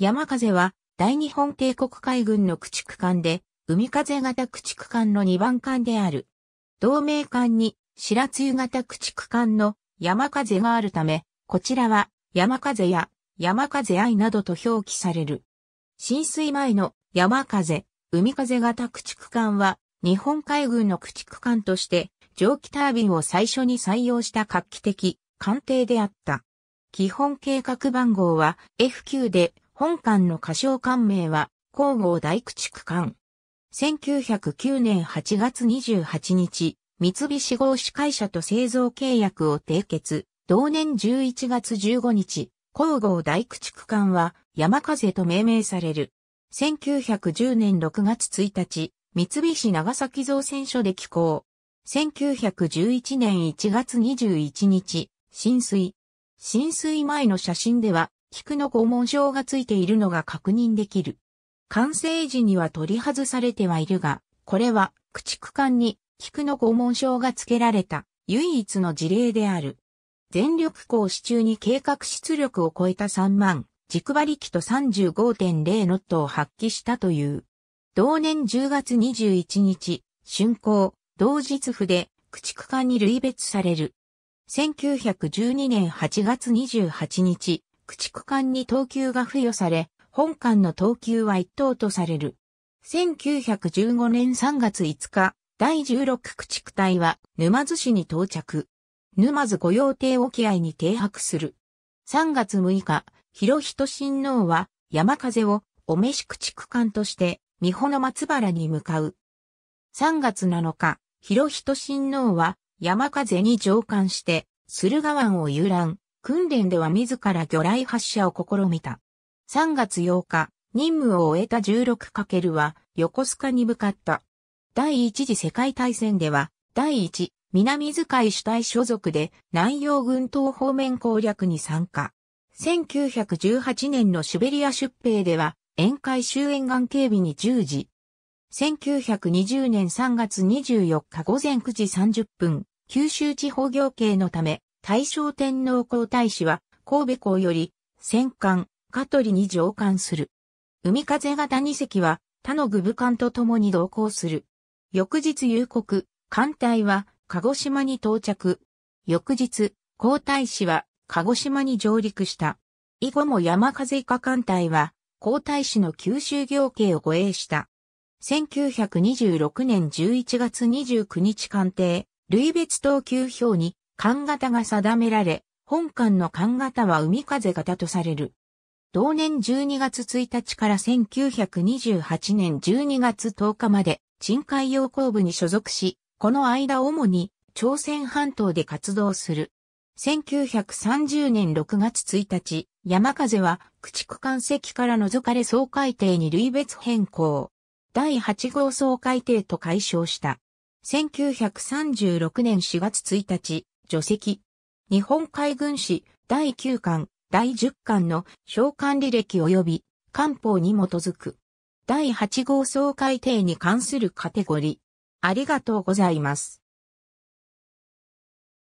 山風は大日本帝国海軍の駆逐艦で、海風型駆逐艦の2番艦である。同盟艦に白露型駆逐艦の山風があるため、こちらは山風や山風愛などと表記される。浸水前の山風、海風型駆逐艦は日本海軍の駆逐艦として蒸気タービンを最初に採用した画期的艦艇であった。基本計画番号は F9 で本館の歌唱館名は、皇后大駆逐館。1909年8月28日、三菱合資会社と製造契約を締結。同年11月15日、皇后大駆逐館は山風と命名される。1910年6月1日、三菱長崎造船所で寄港。1911年1月21日、浸水。浸水前の写真では、菊の拷問章がついているのが確認できる。完成時には取り外されてはいるが、これは駆逐艦に菊の拷問章が付けられた唯一の事例である。全力行使中に計画出力を超えた3万、軸馬力と35.0ノットを発揮したという。同年10月21日、春工、同日府で駆逐艦に類別される。1912年8月28日、駆逐艦に等級が付与され、本艦の等級は一等とされる。1915年3月5日、第16駆逐隊は沼津市に到着。沼津御用邸沖合に停泊する。3月6日、広人親王は山風をお召し駆逐艦として、三保の松原に向かう。3月7日、広人親王は山風に乗艦して、駿河湾を遊覧。訓練では自ら魚雷発射を試みた。3月8日、任務を終えた 16× は横須賀に向かった。第一次世界大戦では、第一、南遣い主体所属で南洋軍島方面攻略に参加。1918年のシベリア出兵では、沿海周沿岸警備に従事。1920年3月24日午前9時30分、九州地方行警のため、大正天皇皇太子は、神戸港より、戦艦、香取に乗艦する。海風型2隻は、他の具部艦と共に同行する。翌日夕刻、艦隊は、鹿児島に到着。翌日、皇太子は、鹿児島に上陸した。以後も山風以下艦隊は、皇太子の九州行慶を護衛した。1926年11月29日艦艇、類別等級表に艦型が定められ、本艦の艦型は海風型とされる。同年12月1日から1928年12月10日まで、鎮海洋工部に所属し、この間主に朝鮮半島で活動する。1930年6月1日、山風は駆逐艦籍から除かれ総海底に類別変更。第8号総海底と解消した。1936年4月1日、除籍。日本海軍史第9巻、第10巻の召喚履歴及び官報に基づく。第8号総会定に関するカテゴリー。ありがとうございます。